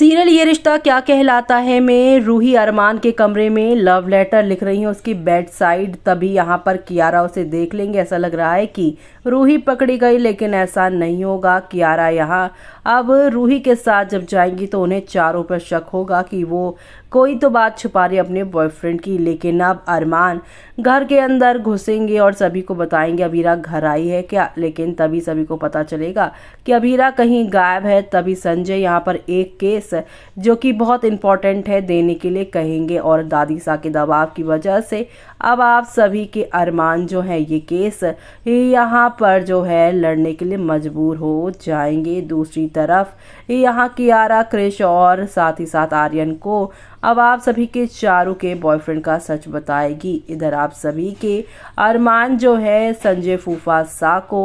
serial ये रिश्ता क्या कहलाता है मैं रूही अरमान के कमरे में लव लेटर लिख रही हूँ उसकी बेड साइड तभी यहाँ पर कियारा उसे देख लेंगे ऐसा लग रहा है कि रूही पकड़ी गई लेकिन ऐसा नहीं होगा कियारा यहाँ अब रूही के साथ जब जाएंगी तो उन्हें चारों पर शक होगा कि वो कोई तो बात छुपा रही अपने बॉयफ्रेंड की लेकिन अब अरमान घर के अंदर घुसेंगे और सभी को बताएंगे अबीरा घर आई है क्या लेकिन तभी सभी को पता चलेगा कि अबीरा कहीं गायब है तभी संजय यहाँ पर एक केस टिप्स जो कि बहुत इंपॉर्टेंट है देने के लिए कहेंगे और दादी सा के दबाव की वजह से अब आप सभी के अरमान जो है ये केस यहाँ पर जो है लड़ने के लिए मजबूर हो जाएंगे दूसरी तरफ यहाँ कियारा क्रिश और साथ ही साथ आर्यन को अब आप सभी के चारों के बॉयफ्रेंड का सच बताएगी इधर आप सभी के अरमान जो है संजय फूफा सा को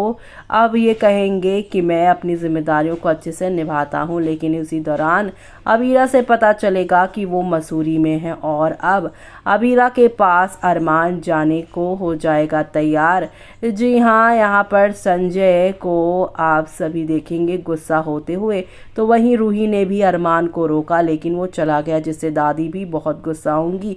अब ये कहेंगे कि मैं अपनी जिम्मेदारियों को अच्छे से निभाता हूँ लेकिन उसी दौरान अबीरा से पता चलेगा कि वो मसूरी में है और अब अबीरा के पास अरमान जाने को हो जाएगा तैयार जी हाँ यहाँ पर संजय को आप सभी देखेंगे गुस्सा होते हुए तो वहीं रूही ने भी अरमान को रोका लेकिन वो चला गया जिससे दादी भी बहुत गुस्सा होंगी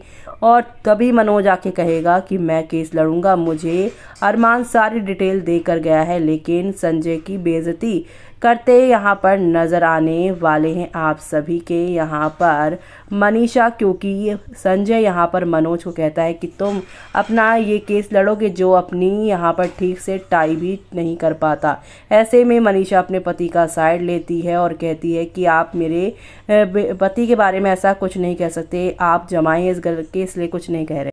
और तभी मनोज आके कहेगा कि मैं केस लड़ूंगा मुझे अरमान सारी डिटेल देकर गया है लेकिन संजय की बेजती करते यहाँ पर नज़र आने वाले हैं आप सभी के यहाँ पर मनीषा क्योंकि संजय यहाँ पर मनोज को कहता है कि तुम अपना ये केस लड़ोगे जो अपनी यहाँ पर ठीक से टाई भी नहीं कर पाता ऐसे में मनीषा अपने पति का साइड लेती है और कहती है कि आप मेरे पति के बारे में ऐसा कुछ नहीं कह सकते आप जमाएँ इस घर के इसलिए कुछ नहीं कह रहे